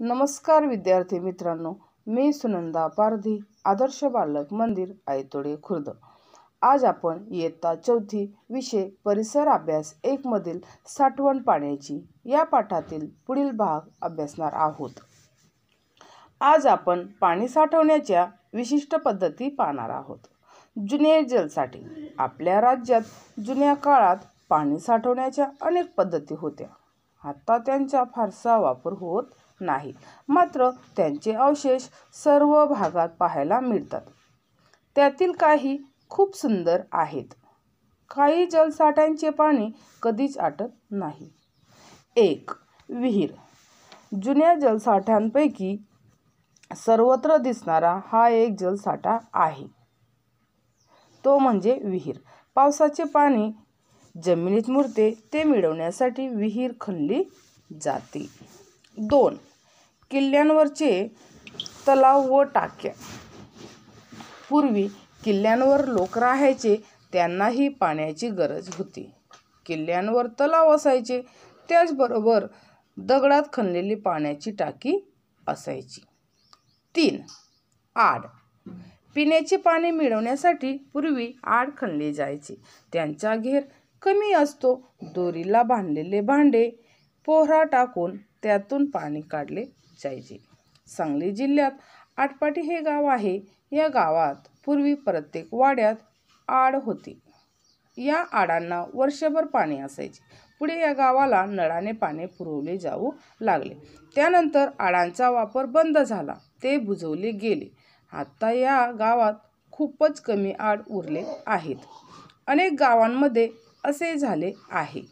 नमस्कार विद्यार्थी मित्रांनो मी सुनंदा पारधी आदर्श बालक मंदिर आयतोडे खुर्द आज आपण इयत्ता चौथी विषय परिसर अभ्यास एकमधील साठवण पाण्याची या पाठातील पुढील भाग अभ्यासणार आहोत आज आपण पाणी साठवण्याच्या विशिष्ट पद्धती पाहणार आहोत जुने जलसाठी आपल्या राज्यात जुन्या काळात पाणी साठवण्याच्या अनेक पद्धती होत्या आता त्यांचा फारसा वापर होत नाही मात्र त्यांचे अवशेष सर्व भागात पाहायला मिळतात त्यातील काही खूप सुंदर आहेत काही जलसाठ्यांचे पाणी कधीच आटत नाही एक विहीर जुन्या जलसाठ्यांपैकी सर्वत्र दिसणारा हा एक जलसाठा आहे तो म्हणजे विहीर पावसाचे पाणी जमिनीत मुरते ते मिळवण्यासाठी विहीर खणली जाते दोन किल्ल्यांवरचे तलाव व टाक्या पूर्वी किल्ल्यांवर लोक राहायचे त्यांनाही पाण्याची गरज होती किल्ल्यांवर तलाव असायचे त्याचबरोबर दगडात खणलेली पाण्याची टाकी असायची तीन आड पिण्याचे पाणी मिळवण्यासाठी पूर्वी आड खणले जायचे त्यांचा घेर कमी असतो दोरीला बांधलेले भांडे पोहरा टाकून त्यातून पाणी काढले जायची सांगली जिल्ह्यात आटपाटी हे गाव आहे या गावात पूर्वी प्रत्येक वाड्यात आड होती या आडांना वर्षभर पाणी असायचे पुढे या गावाला नळाने पाणी पुरवले जाऊ लागले त्यानंतर आडांचा वापर बंद झाला ते बुजवले गेले आत्ता या गावात खूपच कमी आड उरले आहेत अनेक गावांमध्ये असे झाले आहे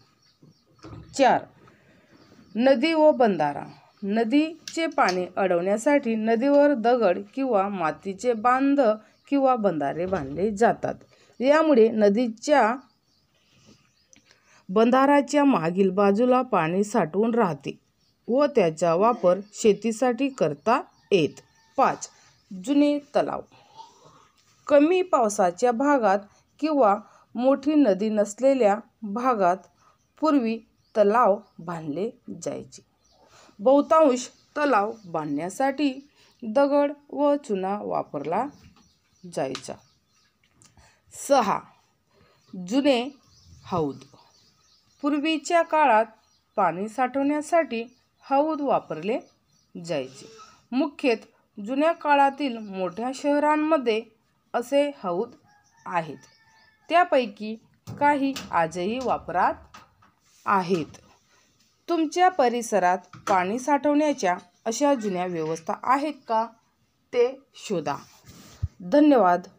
चार नदी व बंधारा नदीचे पाणी अडवण्यासाठी नदीवर दगड किंवा मातीचे बांध किंवा बंधारे बांधले जातात यामुळे नदीच्या बंधाराच्या मागील बाजूला पाणी साठवून राहते व त्याचा वापर शेतीसाठी करता येत पाच जुने तलाव कमी पावसाच्या भागात किंवा मोठी नदी नसलेल्या भागात पूर्वी तलाव बांधले जायचे बहुतांश तलाव बांधण्यासाठी दगड व चुना वापरला जायचा सहा जुने हौद पूर्वीच्या काळात पाणी साठवण्यासाठी हौद वापरले जायचे मुख्यत जुन्या काळातील मोठ्या शहरांमध्ये असे हौद आहेत त्यापैकी काही आजही वापरात आहेत तुमच्या परिसरात पाणी साठवण्याच्या अशा जुन्या व्यवस्था आहेत का ते शोधा धन्यवाद